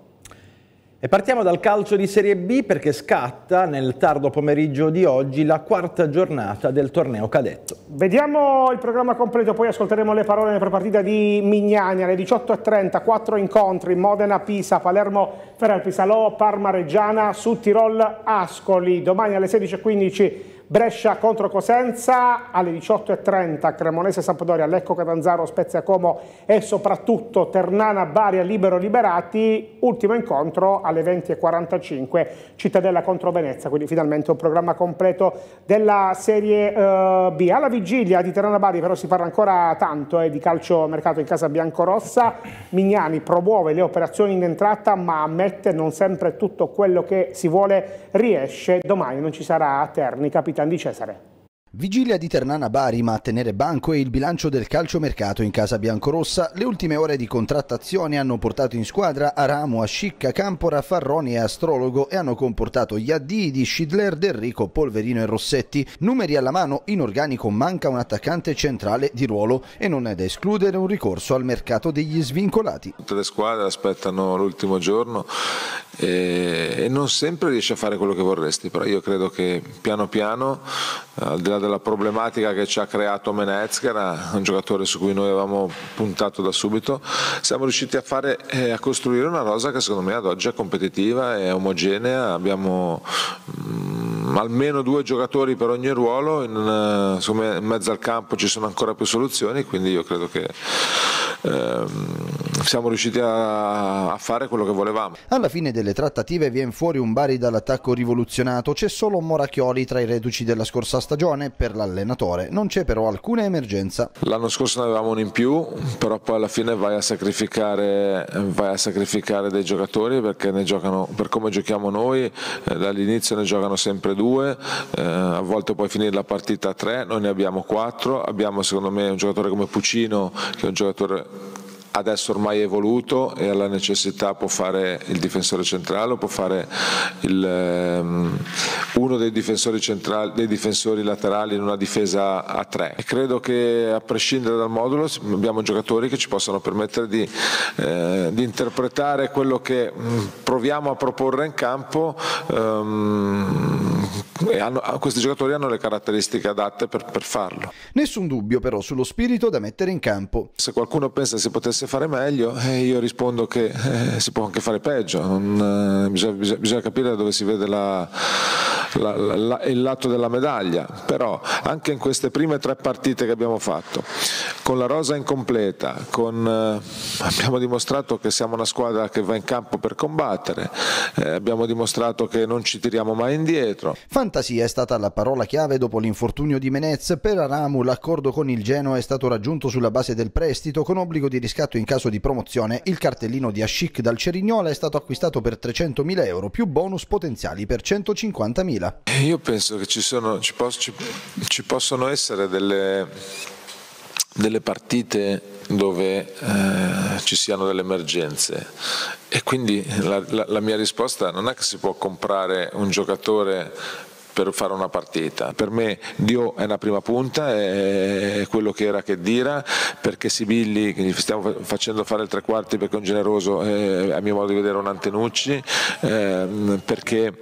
E partiamo dal calcio di Serie B perché scatta nel tardo pomeriggio di oggi la quarta giornata del torneo cadetto. Vediamo il programma completo, poi ascolteremo le parole nella partita di Mignani alle 18.30, quattro incontri, Modena-Pisa, Palermo-Ferralpisalò, Parma-Reggiana, su Tirol-Ascoli, domani alle 16.15 Brescia contro Cosenza alle 18.30, Cremonese Sampdoria, Lecco Catanzaro, Spezia Como e soprattutto Ternana Baria Libero Liberati, ultimo incontro alle 20.45, Cittadella contro Venezia, quindi finalmente un programma completo della Serie eh, B. Alla vigilia di Ternana Bari però si parla ancora tanto eh, di calcio mercato in casa biancorossa, Mignani promuove le operazioni in entrata ma ammette non sempre tutto quello che si vuole riesce, domani non ci sarà Terni, capitale Titan di Cesare. Vigilia di Ternana Bari ma a tenere banco è il bilancio del calciomercato in casa biancorossa. Le ultime ore di contrattazione hanno portato in squadra Aramo, Ascicca, Campora, Farroni e Astrologo e hanno comportato gli addii di Schidler, Delrico, Polverino e Rossetti. Numeri alla mano, in organico manca un attaccante centrale di ruolo e non è da escludere un ricorso al mercato degli svincolati. Tutte le squadre aspettano l'ultimo giorno e non sempre riesci a fare quello che vorresti, però io credo che piano piano, al di là della problematica che ci ha creato Menez, che era un giocatore su cui noi avevamo puntato da subito, siamo riusciti a, fare, eh, a costruire una rosa che secondo me ad oggi è competitiva, è omogenea, abbiamo... Mm, almeno due giocatori per ogni ruolo, in, eh, me, in, mezzo al campo ci sono ancora più soluzioni, quindi io credo che ehm, siamo riusciti a, a, fare quello che volevamo. Alla fine delle trattative viene fuori un Bari dall'attacco rivoluzionato, c'è solo Moracchioli tra i reduci della scorsa stagione per l'allenatore, non c'è però alcuna emergenza. L'anno scorso ne avevamo uno in più, però poi alla fine vai a sacrificare, vai a sacrificare dei giocatori perché ne giocano, per come giochiamo noi, eh, dall'inizio ne giocano sempre due 2, eh, a volte puoi finire la partita a tre, noi ne abbiamo quattro, abbiamo secondo me un giocatore come Puccino che è un giocatore adesso ormai è evoluto e alla necessità può fare il difensore centrale o può fare il, um, uno dei difensori, centrali, dei difensori laterali in una difesa a tre. E credo che a prescindere dal modulo abbiamo giocatori che ci possano permettere di, eh, di interpretare quello che mm, proviamo a proporre in campo. Um, hanno, questi giocatori hanno le caratteristiche adatte per, per farlo. Nessun dubbio però sullo spirito da mettere in campo. Se qualcuno pensa si potesse potesse fare meglio, eh, io rispondo che eh, si può anche fare peggio, non, eh, bisogna, bisogna, bisogna, capire dove si vede la, la, la, il lato della medaglia, però anche in queste prime tre partite che abbiamo fatto, con la rosa incompleta, con, eh, abbiamo dimostrato che siamo una squadra che va in campo per combattere, eh, abbiamo dimostrato che non ci tiriamo mai indietro. Fantasia è stata la parola chiave dopo l'infortunio di Menez, per Aramu l'accordo con il Genoa è stato raggiunto sulla base del prestito con obbligo di riscatto assegnato in caso di promozione, il cartellino di Ashik dal Cerignola è stato acquistato per 300.000 euro più bonus potenziali per 150.000. Io penso che ci, sono, ci, posso, ci, ci possono essere delle, delle partite dove eh, ci siano delle emergenze e quindi la, la, la, mia risposta non è che si può comprare un giocatore per fare una partita. Per me Dio è la prima punta, è quello che era che dire, perché Sibilli, stiamo facendo fare il tre quarti perché è un generoso, è, eh, a mio modo di vedere un Antenucci, ehm, perché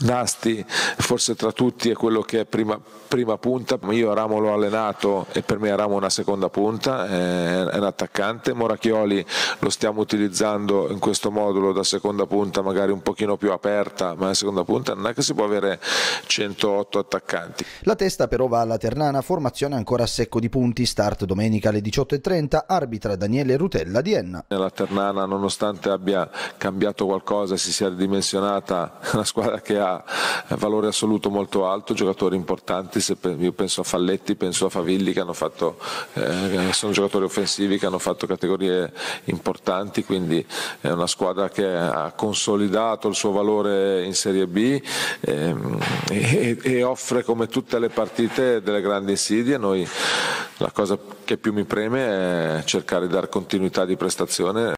Nasti forse tra tutti è quello che è prima, prima punta, io Ramo l'ho allenato e per me Ramo è una seconda punta, è un attaccante, Morachioli lo stiamo utilizzando in questo modulo da seconda punta magari un pochino più aperta, ma la seconda punta non è che si può avere 108 attaccanti. La testa però va alla Ternana, formazione ancora a secco di punti, start domenica alle 18.30, arbitra Daniele Rutella di Enna. La Ternana nonostante abbia cambiato qualcosa e si sia ridimensionata, una squadra che ha realtà eh, valore assoluto molto alto, giocatori importanti, io penso a Falletti, penso a Favilli che hanno fatto, eh, sono giocatori offensivi che hanno fatto categorie importanti, quindi è una squadra che ha consolidato il suo valore in Serie B eh, e, e offre come tutte le partite delle grandi insidie. Noi la cosa che più mi preme è cercare di dare continuità di prestazione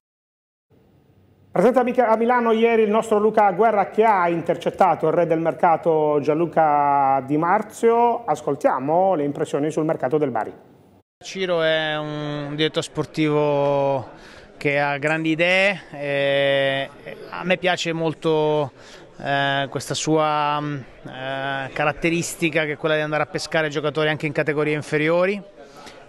Presente a Milano ieri il nostro Luca Guerra che ha intercettato il re del mercato Gianluca Di Marzio. Ascoltiamo le impressioni sul mercato del Bari. Ciro è un direttore sportivo che ha grandi idee, eh, a me piace molto eh, questa sua eh, caratteristica che è quella di andare a pescare giocatori anche in categorie inferiori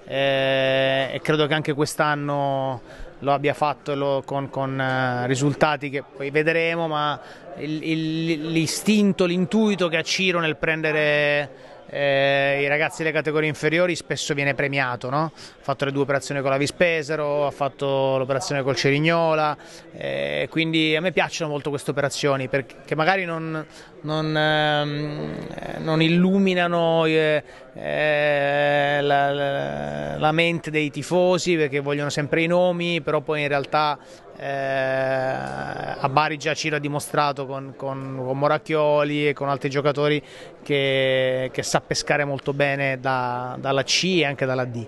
e credo che anche quest'anno lo abbia fatto lo, con, con, eh, risultati che poi vedremo, ma l'istinto, l'intuito che ha Ciro nel prendere eh, i ragazzi delle categorie inferiori spesso viene premiato, no? ha fatto le due operazioni con la Vispesero, ha fatto l'operazione col Cerignola, eh, quindi a me piacciono molto queste operazioni perché magari non, non, ehm, eh, non illuminano eh, eh, la, la, la mente dei tifosi perché vogliono sempre i nomi, però poi in realtà eh, a Bari già ci l'ha dimostrato con, con, con, Moracchioli e con altri giocatori che, che sa pescare molto bene da, dalla C e anche dalla D.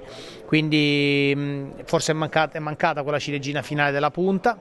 Quindi mh, mm, forse è mancata, è mancata quella ciliegina finale della punta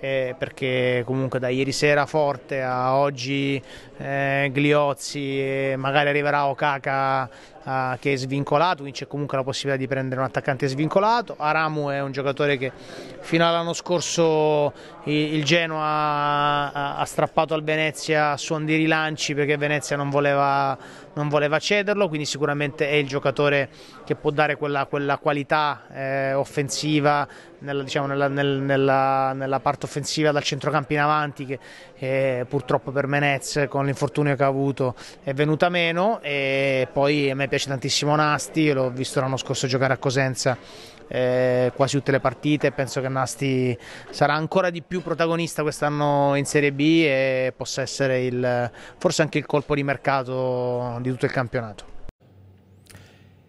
eh, perché comunque da ieri sera forte a oggi eh, Gliozzi magari arriverà Okaka eh, che è svincolato, quindi c'è comunque la possibilità di prendere un attaccante svincolato. Aramu è un giocatore che fino all'anno scorso il Genoa ha strappato al Venezia a suon di rilanci perché Venezia non voleva, non voleva cederlo, quindi sicuramente è il giocatore che può dare quella, quella qualità eh, offensiva nella, diciamo, nella, nel, nella, nella, parte offensiva dal centrocampo in avanti che eh, purtroppo per Menez con l'infortunio che ha avuto è venuta meno e poi a me piace tantissimo Nasti, l'ho visto l'anno scorso giocare a Cosenza eh, quasi tutte le partite, penso che Nasti sarà ancora di più protagonista quest'anno in Serie B e possa essere il, forse anche il colpo di mercato di tutto il campionato.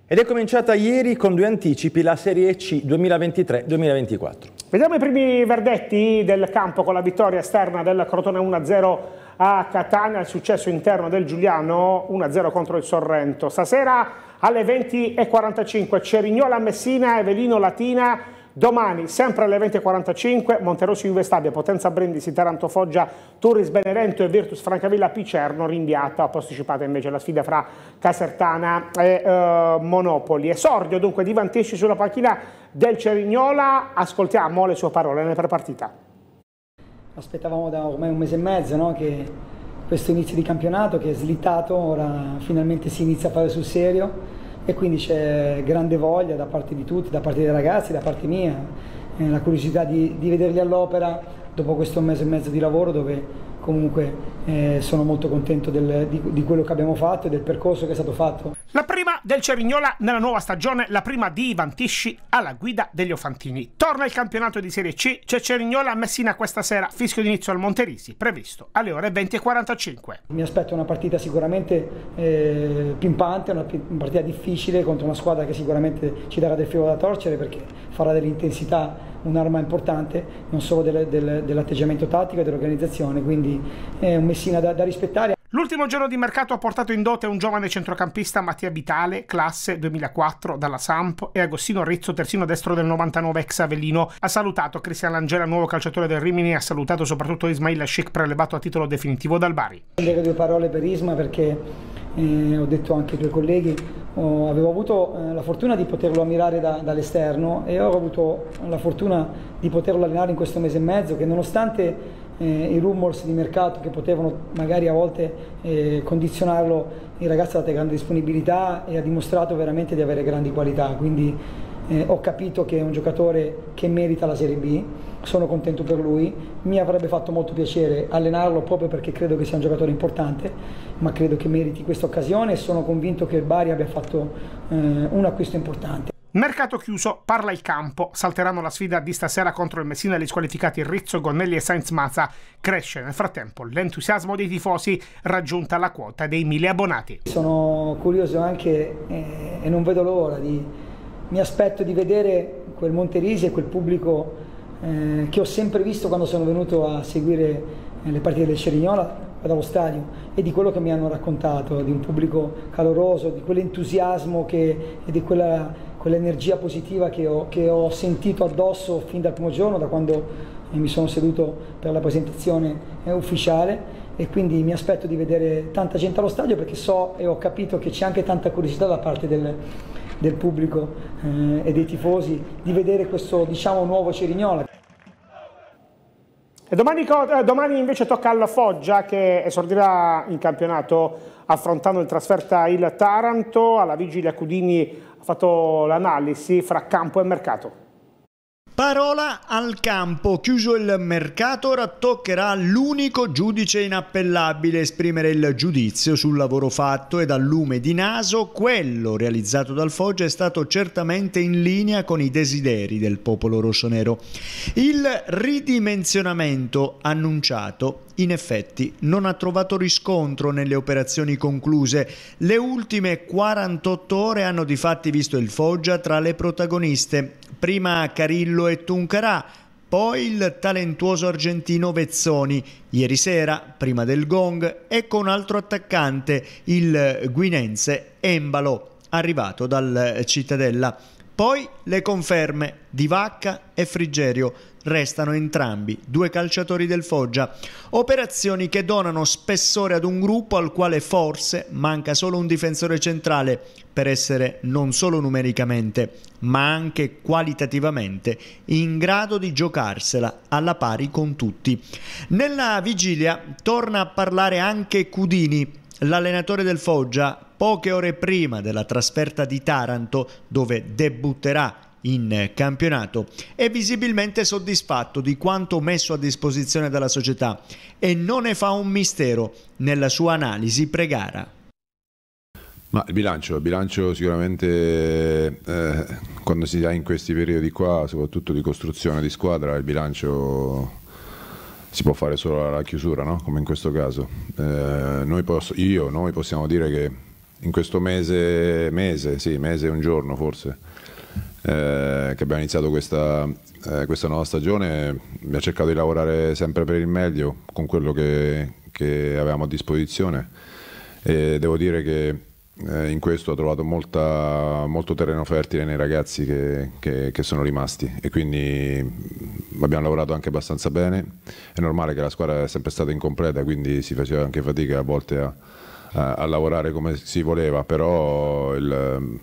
Ed è cominciata ieri con due anticipi la Serie C 2023-2024. Vediamo i primi verdetti del campo con la vittoria esterna del Crotone 1-0 a Catania il successo interno del Giuliano 1-0 contro il Sorrento. Stasera alle 20.45 Cerignola Messina, Evelino Latina, domani sempre alle 20.45 Monterosi Juve Stabia, Potenza Brindisi, Taranto Foggia, Turis Benevento e Virtus Francavilla Picerno rinviata, posticipata invece la sfida fra Casertana e eh, Monopoli. Esordio dunque di Vantisci sulla panchina del Cerignola, ascoltiamo le sue parole nella prepartita aspettavamo da ormai un mese e mezzo no? che questo inizio di campionato che è slittato, ora finalmente si inizia a fare sul serio e quindi c'è grande voglia da parte di tutti, da parte dei ragazzi, da parte mia, eh, la curiosità di, di vederli all'opera dopo questo mese e mezzo di lavoro dove comunque eh, sono molto contento del, di, di, quello che abbiamo fatto e del percorso che è stato fatto. La prima del Cerignola nella nuova stagione, la prima di Ivan Tisci alla guida degli Ofantini. Torna il campionato di Serie C, c'è Cerignola a Messina questa sera, fischio d'inizio al Monterisi, previsto alle ore 20.45. Mi aspetto una partita sicuramente eh, pimpante, una, partita difficile contro una squadra che sicuramente ci darà del filo da torcere perché farà dell'intensità un'arma importante non solo del, del, dell'atteggiamento tattico e dell'organizzazione, quindi è un Messina da, da rispettare. L'ultimo giorno di mercato ha portato in dote un giovane centrocampista Mattia Vitale, classe 2004 dalla Samp e Agostino Rizzo, terzino destro del 99 ex Avellino. Ha salutato Cristian Langella, nuovo calciatore del Rimini, e ha salutato soprattutto Ismail Sheikh, prelevato a titolo definitivo dal Bari. dire due parole per Isma perché eh, ho detto anche ai tuoi colleghi, oh, avevo avuto eh, la fortuna di poterlo ammirare da, dall'esterno e ho avuto la fortuna di poterlo allenare in questo mese e mezzo che nonostante eh, i rumors di mercato che potevano magari a volte eh, condizionarlo, il ragazzo ha dato grande disponibilità e ha dimostrato veramente di avere grandi qualità, quindi eh, ho capito che è un giocatore che merita la Serie B sono contento per lui, mi avrebbe fatto molto piacere allenarlo proprio perché credo che sia un giocatore importante, ma credo che meriti questa occasione e sono convinto che il Bari abbia fatto eh, un acquisto importante. Mercato chiuso, parla il campo. Salteranno la sfida di stasera contro il Messina gli squalificati Rizzo, Gonnelli e Sainz Mazza. Cresce nel frattempo l'entusiasmo dei tifosi, raggiunta la quota dei mille abbonati. Sono curioso anche eh, e non vedo l'ora di... Mi aspetto di vedere quel Monterisi e quel pubblico eh, che ho sempre visto quando sono venuto a seguire eh, le partite del Cerignola, dallo stadio, e di quello che mi hanno raccontato, di un pubblico caloroso, di quell'entusiasmo che, e di quella, quell'energia positiva che ho, che ho sentito addosso fin dal primo giorno, da quando mi sono seduto per la presentazione eh, ufficiale e quindi mi aspetto di vedere tanta gente allo stadio perché so e ho capito che c'è anche tanta curiosità da parte del, del pubblico eh, e dei tifosi di vedere questo diciamo, nuovo Cerignola. E domani, eh, domani, invece tocca alla Foggia che esordirà in campionato affrontando in trasferta il Taranto, alla vigilia Cudini ha fatto l'analisi fra campo e mercato. Parola al campo, chiuso il mercato, ora toccherà l'unico giudice inappellabile esprimere il giudizio sul lavoro fatto e dal lume di naso quello realizzato dal Foggia è stato certamente in linea con i desideri del popolo rossonero. Il ridimensionamento annunciato in effetti non ha trovato riscontro nelle operazioni concluse. Le ultime 48 ore hanno di fatti visto il Foggia tra le protagoniste prima Carillo e Tuncarà, poi il talentuoso argentino Vezzoni. Ieri sera, prima del gong, ecco un altro attaccante, il guinense Embalo, arrivato dal Cittadella. Poi le conferme di Vacca e Frigerio restano entrambi due calciatori del Foggia, operazioni che donano spessore ad un gruppo al quale forse manca solo un difensore centrale per essere non solo numericamente, ma anche qualitativamente in grado di giocarsela alla pari con tutti. Nella vigilia torna a parlare anche Cudini, l'allenatore del Foggia poche ore prima della trasferta di Taranto dove debutterà in campionato. È visibilmente soddisfatto di quanto messo a disposizione dalla società e non ne fa un mistero nella sua analisi pregara. Ma il bilancio, il bilancio sicuramente eh, quando si dà in questi periodi qua, soprattutto di costruzione di squadra, il bilancio si può fare solo alla chiusura, no? come in questo caso. Eh, noi posso, io, noi possiamo dire che in questo mese, mese, sì, mese e un giorno forse, eh, che abbiamo iniziato questa, eh, questa nuova stagione, abbiamo cercato di lavorare sempre per il meglio con quello che, che avevamo a disposizione e devo dire che eh, in questo ho trovato molta, molto terreno fertile nei ragazzi che, che, che, sono rimasti e quindi mm, abbiamo lavorato anche abbastanza bene, è normale che la squadra è sempre stata incompleta quindi si faceva anche fatica a volte a a, lavorare come si voleva, però il,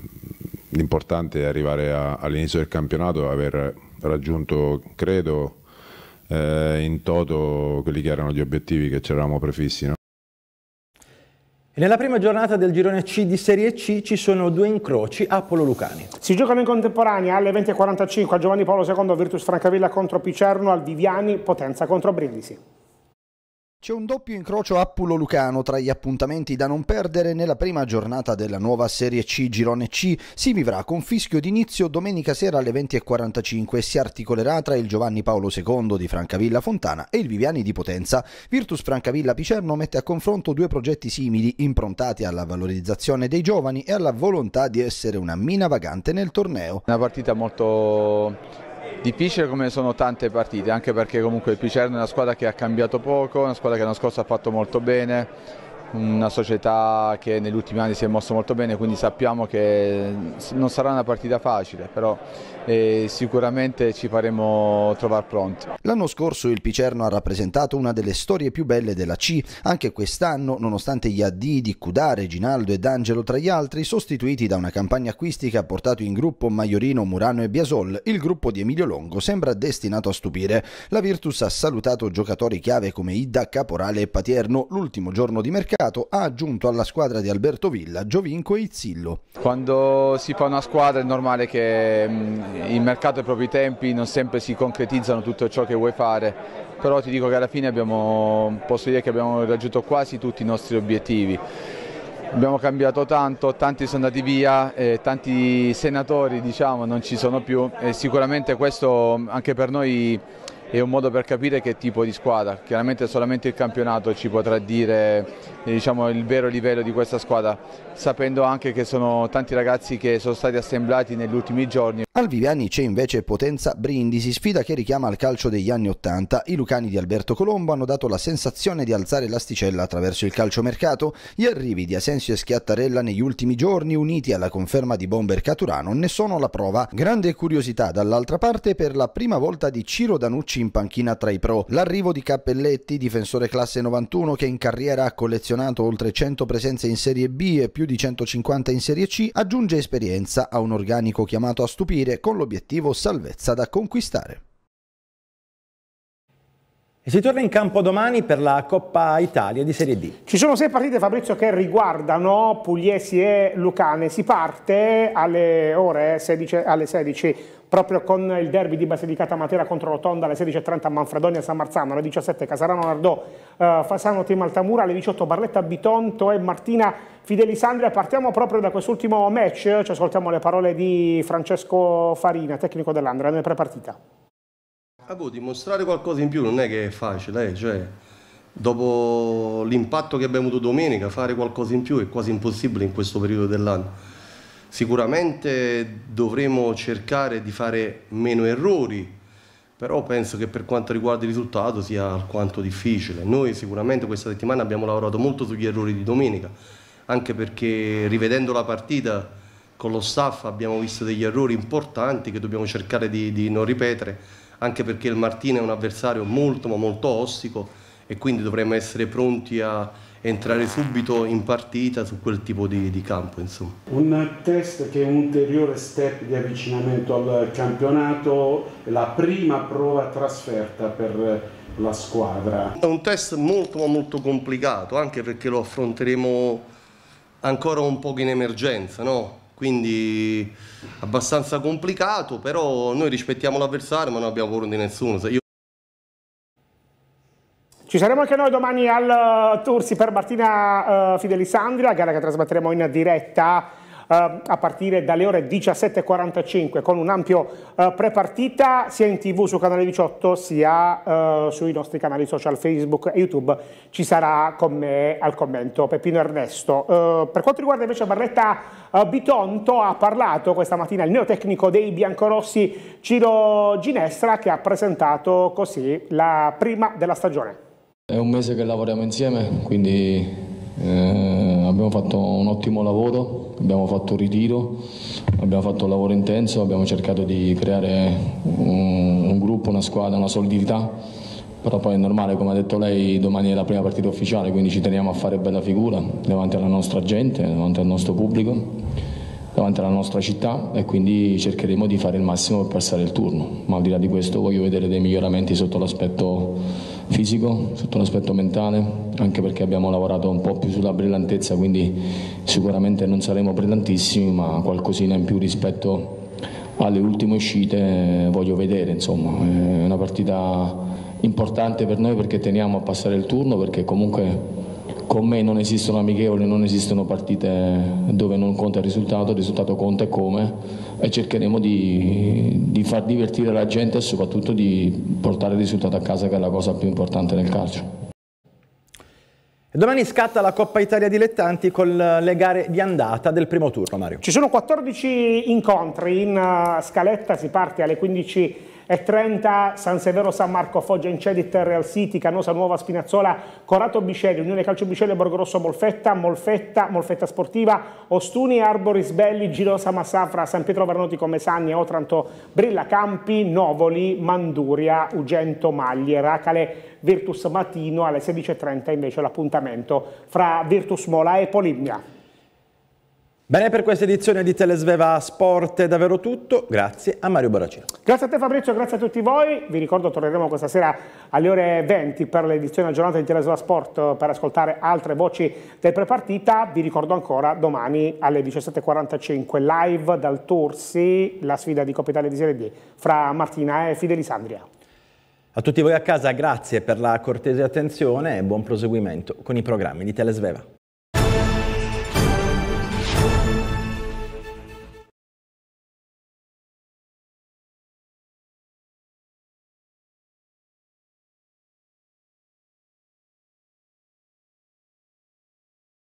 l'importante è arrivare a, all'inizio del campionato e aver raggiunto, credo, eh, in toto quelli che erano gli obiettivi che ci eravamo prefissi. No? Nella prima giornata del girone C di Serie C ci sono due incroci a Polo Lucani. Si giocano in contemporanea alle 20.45 a Giovanni Paolo II Virtus Francavilla contro Picerno, al Viviani Potenza contro Brindisi. C'è un doppio incrocio Appulo-Lucano tra gli appuntamenti da non perdere nella prima giornata della nuova Serie C Girone C. Si vivrà con fischio d'inizio domenica sera alle 20.45 e si articolerà tra il Giovanni Paolo II di Francavilla Fontana e il Viviani di Potenza. Virtus Francavilla Picerno mette a confronto due progetti simili improntati alla valorizzazione dei giovani e alla volontà di essere una mina vagante nel torneo. Una partita molto Difficile come sono tante partite, anche perché comunque il Picerno è una squadra che ha cambiato poco, una squadra che l'anno scorso ha fatto molto bene, una società che negli ultimi anni si è mossa molto bene, quindi sappiamo che non sarà una partita facile, però e sicuramente ci faremo trovare pronti. L'anno scorso il Picerno ha rappresentato una delle storie più belle della C, anche quest'anno nonostante gli addii di Cudare, Ginaldo e D'Angelo tra gli altri, sostituiti da una campagna acquistica portato in gruppo Maiorino, Murano e Biasol, il gruppo di Emilio Longo sembra destinato a stupire. La Virtus ha salutato giocatori chiave come Ida, Caporale e Patierno. L'ultimo giorno di mercato ha aggiunto alla squadra di Alberto Villa, Giovinco e Izzillo. Quando si fa una squadra è normale che mm, il mercato e i propri tempi non sempre si concretizzano tutto ciò che vuoi fare, però ti dico che alla fine abbiamo, posso dire che abbiamo raggiunto quasi tutti i nostri obiettivi. Abbiamo cambiato tanto, tanti sono andati via, eh, tanti senatori diciamo, non ci sono più e sicuramente questo anche per noi è un modo per capire che tipo di squadra. Chiaramente solamente il campionato ci potrà dire diciamo, il vero livello di questa squadra, sapendo anche che sono tanti ragazzi che sono stati assemblati negli ultimi giorni. Al Viviani c'è invece Potenza Brindisi, sfida che richiama al calcio degli anni Ottanta. I lucani di Alberto Colombo hanno dato la sensazione di alzare l'asticella attraverso il calciomercato. Gli arrivi di Asensio e Schiattarella negli ultimi giorni, uniti alla conferma di Bomber Caturano, ne sono la prova. Grande curiosità dall'altra parte per la prima volta di Ciro Danucci 15 in panchina tra i pro. L'arrivo di Cappelletti, difensore classe 91 che in carriera ha collezionato oltre 100 presenze in Serie B e più di 150 in Serie C, aggiunge esperienza a un organico chiamato a stupire con l'obiettivo salvezza da conquistare. E si torna in campo domani per la Coppa Italia di Serie D. Ci sono sei partite, Fabrizio, che riguardano Pugliesi e Lucane. Si parte alle ore 16, alle 16 proprio con il derby di Basilicata Matera contro Rotonda alle 16.30 a Manfredonia e San Marzano, alle 17 Casarano Nardò, eh, Fasano Team Altamura, alle 18 Barletta Bitonto e Martina Fideli Sandria. Partiamo proprio da quest'ultimo match, ci ascoltiamo le parole di Francesco Farina, tecnico dell'Andrea, nel prepartita. Ah, boh, dimostrare qualcosa in più non è che è facile, eh? cioè, dopo l'impatto che abbiamo avuto domenica, fare qualcosa in più è quasi impossibile in questo periodo dell'anno. Sicuramente dovremo cercare di fare meno errori, però penso che per quanto riguarda il risultato sia alquanto difficile. Noi sicuramente questa settimana abbiamo lavorato molto sugli errori di domenica, anche perché rivedendo la partita con lo staff abbiamo visto degli errori importanti che dobbiamo cercare di, di non ripetere anche perché il Martina è un avversario molto ma molto ostico e quindi dovremmo essere pronti a entrare subito in partita su quel tipo di, di campo. Insomma. Un test che è un ulteriore step di avvicinamento al campionato, la prima prova trasferta per la squadra. È un test molto ma molto complicato anche perché lo affronteremo ancora un po' in emergenza, no? quindi abbastanza complicato, però noi rispettiamo l'avversario ma non abbiamo paura di nessuno. Io... Ci saremo anche noi domani al eh, Tursi per Martina uh, eh, Fidelisandria, gara che trasmetteremo in diretta eh, a partire dalle ore 17.45 con un ampio eh, prepartita sia in tv su canale 18 sia eh, sui nostri canali social Facebook e YouTube ci sarà con me al commento Peppino Ernesto. per quanto riguarda invece Barretta Bitonto ha parlato questa mattina il neotecnico dei biancorossi Ciro Ginestra che ha presentato così la prima della stagione. È un mese che lavoriamo insieme, quindi eh, abbiamo fatto un ottimo lavoro, abbiamo fatto ritiro, abbiamo fatto un lavoro intenso, abbiamo cercato di creare un, un gruppo, una squadra, una solidità, però poi è normale, come ha detto lei, domani è la prima partita ufficiale, quindi ci teniamo a fare bella figura davanti alla nostra gente, davanti al nostro pubblico davanti alla nostra città e quindi cercheremo di fare il massimo per passare il turno, ma al di là di questo voglio vedere dei miglioramenti sotto l'aspetto fisico, sotto l'aspetto mentale, anche perché abbiamo lavorato un po' più sulla brillantezza, quindi sicuramente non saremo brillantissimi, ma qualcosina in più rispetto alle ultime uscite eh, voglio vedere, insomma, è una partita importante per noi perché teniamo a passare il turno, perché comunque con me non esistono amichevoli, non esistono partite dove non conta il risultato, il risultato conta e come e cercheremo di, di, far divertire la gente e soprattutto di portare il risultato a casa che è la cosa più importante nel calcio. Domani scatta la Coppa Italia Dilettanti con le gare di andata del primo turno, Mario. Ci sono 14 incontri in eh, scaletta, si parte alle 15 e 30 San Severo, San Marco, Foggia, Incedit, Real City, Canosa, Nuova, Spinazzola, Corato, Bicelli, Unione Calcio Bicelli, Borgorosso, Molfetta, Molfetta, Molfetta Sportiva, Ostuni, Arboris, Belli, Girosa, Massafra, San Pietro Vernotico, Mesagni, Otranto, Brilla, Campi, Novoli, Manduria, Ugento, Maglie, Racale, Virtus Matino alle 16.30 invece l'appuntamento fra Virtus Mola e Polimia. Bene, per questa edizione di Telesveva Sport è davvero tutto, grazie a Mario Boracino. Grazie a te Fabrizio, grazie a tutti voi, vi ricordo torneremo questa sera alle ore 20 per l'edizione aggiornata di Telesveva Sport per ascoltare altre voci del prepartita, vi ricordo ancora domani alle 17.45 live dal Torsi la sfida di Coppa Italia di Serie D fra Martina e Fidelisandria. A tutti voi a casa grazie per la cortese attenzione e buon proseguimento con i programmi di Telesveva.